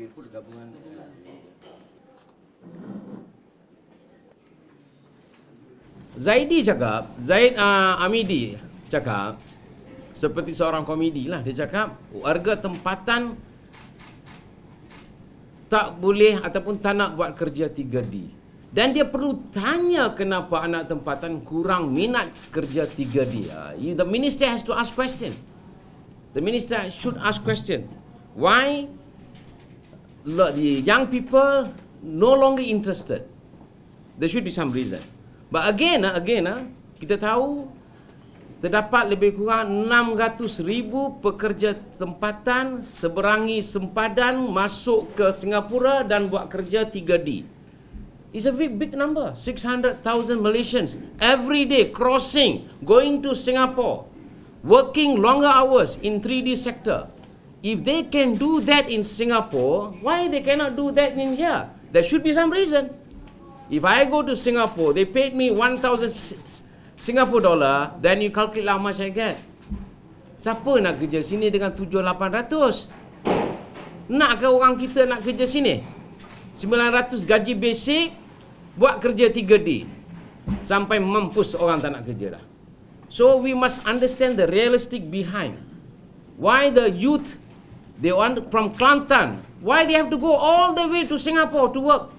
Greenfoot gabungan Zaidi cakap Zaid uh, Amidi cakap seperti seorang komedi lah dia cakap warga tempatan tak boleh ataupun tak nak buat kerja 3D dan dia perlu tanya kenapa anak tempatan kurang minat kerja 3D uh, ah, the minister has to ask question the minister should ask question why the young people no longer interested. There should be some reason. But again, ah, again, ah, kita tahu terdapat lebih kurang 600 ribu pekerja tempatan seberangi sempadan masuk ke Singapura dan buat kerja 3D. It's a big, big number. 600,000 Malaysians every day crossing, going to Singapore, working longer hours in 3D sector if they can do that in Singapore, why they cannot do that in here? There should be some reason. If I go to Singapore, they paid me 1,000 Singapore dollar, then you calculate how much I get. Siapa nak kerja sini dengan 7,800? Nak ke orang kita nak kerja sini? 900 gaji basic, buat kerja 3D. Sampai mampus orang tak nak kerja dah. So we must understand the realistic behind. Why the youth They want from Kelantan. Why they have to go all the way to Singapore to work?